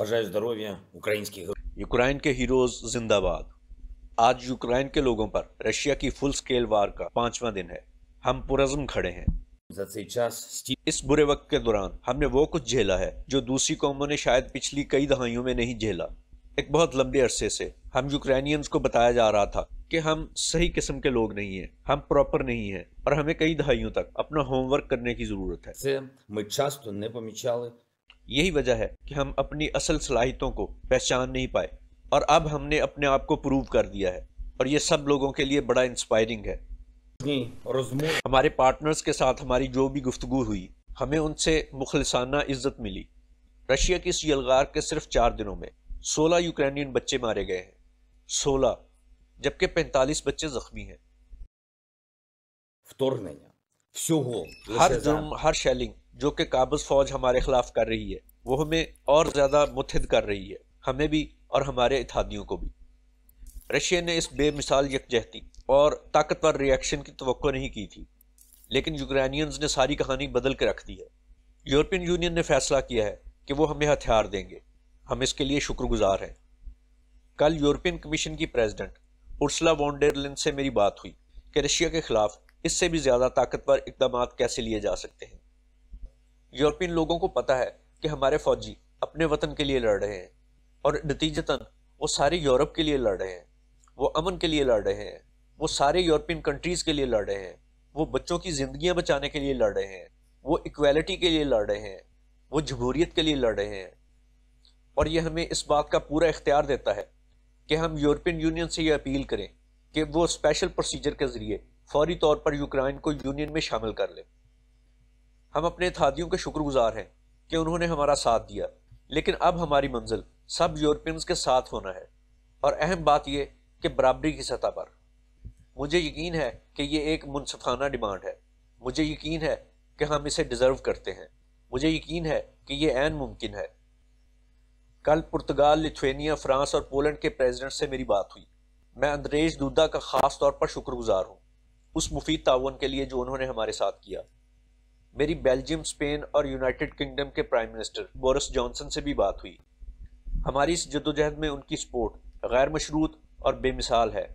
बजाय здоровья украинских यूक्रेन के हीरोज जिंदाबाद आज यूक्रेन के लोगों पर रशिया की फुल स्केल वार का पांचवा दिन है हम पुरजम खड़े हैं इस बुरे वक्त के दौरान हमने वो कुछ झेला है जो दूसरी कौमों ने शायद पिछली कई दहाइयों में नहीं झेला एक बहुत लंबे अरसे से हम यूक्रेनियंस को बताया जा रहा था कि हम सही किस्म के लोग नहीं हैं हम प्रॉपर नहीं हैं और हमें कई दहाइयों तक अपना होमवर्क करने की जरूरत है यही वजह है कि हम अपनी असल सलाहितों को पहचान नहीं पाए और अब हमने अपने आप को प्रूव कर दिया है और ये सब लोगों के लिए बड़ा इंस्पायरिंग है हमारे पार्टनर्स के साथ हमारी जो भी गुफ्तु हुई हमें उनसे मुखलसाना इज्जत मिली रशिया की इस यलगार के सिर्फ चार दिनों में सोलह यूक्रेनियन बच्चे मारे गए हैं सोलह जबकि पैंतालीस बच्चे जख्मी हैं हर जुर्म हर शेलिंग जो कि काबुस फौज हमारे खिलाफ कर रही है वो हमें और ज़्यादा मुतहद कर रही है हमें भी और हमारे इतिहादियों को भी रशिया ने इस बेमिसाल यकजहती और ताकतवर रिएक्शन की तो नहीं की थी लेकिन यूक्रेनियंस ने सारी कहानी बदल के रख दी है यूरोपियन यूनियन ने फैसला किया है कि वो हमें हथियार देंगे हम इसके लिए शुक्रगुजार हैं कल यूरोपियन कमीशन की प्रेसिडेंट उर्सला वॉन्डेरलिन से मेरी बात हुई कि रशिया के खिलाफ इससे भी ज़्यादा ताकतवर इकदाम कैसे लिए जा सकते हैं यूरोपियन लोगों को पता है कि हमारे फौजी अपने वतन के लिए लड़ रहे हैं और नतीजतन वो सारे यूरोप के लिए लड़ रहे हैं वो अमन के लिए लड़ रहे हैं वो सारे यूरोपियन कंट्रीज़ के लिए लड़ रहे हैं वो बच्चों की जिंदियाँ बचाने के लिए लड़ रहे हैं वो इक्वेलिटी के लिए लड़ रहे हैं वो जमहूरीत के लिए लड़ रहे हैं और ये हमें इस बात का पूरा इख्तियार देता है कि हम यूरोपियन यूनियन से ये अपील करें कि वो स्पेशल प्रोसीजर के ज़रिए फौरी तौर पर यूक्रेन को यूनियन में शामिल कर लें हम अपने थादियों के शुक्रगुजार हैं कि उन्होंने हमारा साथ दिया लेकिन अब हमारी मंजिल सब यूरोपियंस के साथ होना है और अहम बात यह कि बराबरी की सतह पर मुझे यकीन है कि ये एक मुनसफाना डिमांड है मुझे यकीन है कि हम इसे डिज़र्व करते हैं मुझे यकीन है कि ये ऐन मुमकिन है कल पुर्तगाल लिथुनिया फ्रांस और पोलैंड के प्रेसिडेंट से मेरी बात हुई मैं अंद्रेज दूदा का ख़ास तौर पर शुक्रगुजार हूँ उस मुफीद ताउन के लिए जो उन्होंने हमारे साथ किया मेरी बेल्जियम स्पेन और यूनाइटेड किंगडम के प्राइम मिनिस्टर बोरिस जॉनसन से भी बात हुई हमारी इस जदोजहद में उनकी सपोर्ट गैर मशरूत और बेमिसाल है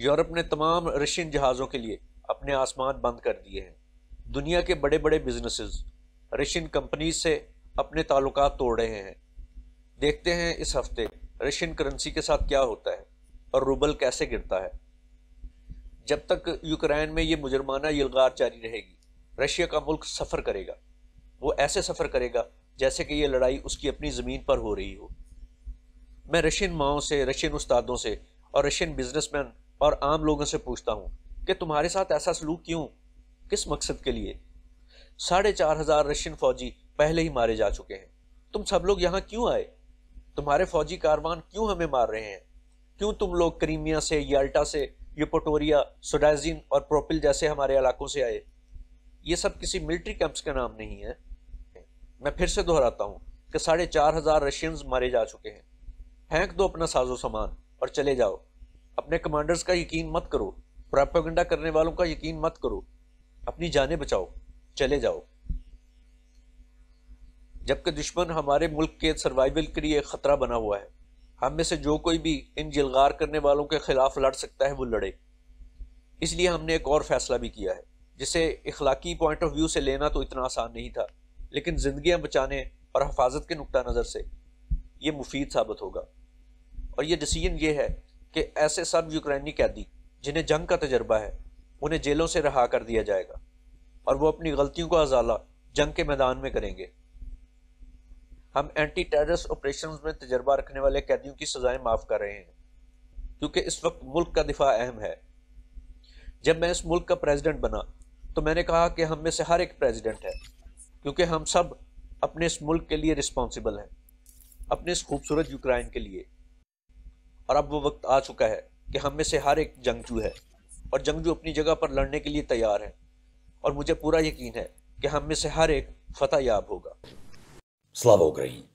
यूरोप ने तमाम रशियन जहाज़ों के लिए अपने आसमान बंद कर दिए हैं दुनिया के बड़े बड़े बिजनेसेस रशियन कंपनीज से अपने ताल्लुक तोड़ रहे हैं देखते हैं इस हफ्ते रशियन करेंसी के साथ क्या होता है और रूबल कैसे गिरता है जब तक यूक्रेन में ये मुजरमाना यलगार जारी रहेगी रशिया का मुल्क सफ़र करेगा वो ऐसे सफ़र करेगा जैसे कि ये लड़ाई उसकी अपनी ज़मीन पर हो रही हो मैं रशियन माओ से रशियन उस्तादों से और रशियन बिजनेसमैन और आम लोगों से पूछता हूँ कि तुम्हारे साथ ऐसा सलूक क्यों किस मकसद के लिए साढ़े चार हज़ार रशियन फ़ौजी पहले ही मारे जा चुके हैं तुम सब लोग यहाँ क्यों आए तुम्हारे फ़ौजी कारवान क्यों हमें मार रहे हैं क्यों तुम लोग क्रीमिया से याल्टा से यूपोटोरिया सुडाजिन और प्रोपिल जैसे हमारे इलाकों से आए ये सब किसी मिलिट्री कैंप्स के नाम नहीं है मैं फिर से दोहराता हूँ कि साढ़े चार हजार रशियंस मारे जा चुके हैं फेंक दो अपना साजो सामान और चले जाओ अपने कमांडर्स का यकीन मत करो प्रापोगंडा करने वालों का यकीन मत करो अपनी जानें बचाओ चले जाओ जबकि दुश्मन हमारे मुल्क के सर्वाइवल के लिए खतरा बना हुआ है हम में से जो कोई भी इन जिलगार करने वालों के खिलाफ लड़ सकता है वो लड़े इसलिए हमने एक और फैसला भी किया है जिसे इखलाकी पॉइंट ऑफ व्यू से लेना तो इतना आसान नहीं था लेकिन जिंदगी बचाने और हफाजत के नुकता नज़र से ये मुफीद साबित होगा और ये डिसीजन ये है कि ऐसे सब यूक्रेनी कैदी जिन्हें जंग का तजर्बा है उन्हें जेलों से रहा कर दिया जाएगा और वो अपनी गलतियों का अजाला जंग के मैदान में करेंगे हम एंटी टेररिस्ट ऑपरेशन में तजर्बा रखने वाले कैदियों की सजाएं माफ़ कर रहे हैं क्योंकि इस वक्त मुल्क का दिफा अहम है जब मैं इस मुल्क का प्रेसिडेंट बना तो मैंने कहा कि हम में से हर एक प्रेसिडेंट है क्योंकि हम सब अपने इस मुल्क के लिए रिस्पॉन्सिबल हैं अपने इस खूबसूरत यूक्राइन के लिए और अब वो वक्त आ चुका है कि हम में से हर एक जंगजू है और जंगजू अपनी जगह पर लड़ने के लिए तैयार है और मुझे पूरा यकीन है कि हम में से हर एक फ़तेह याब होगा स्लाव उक्रेन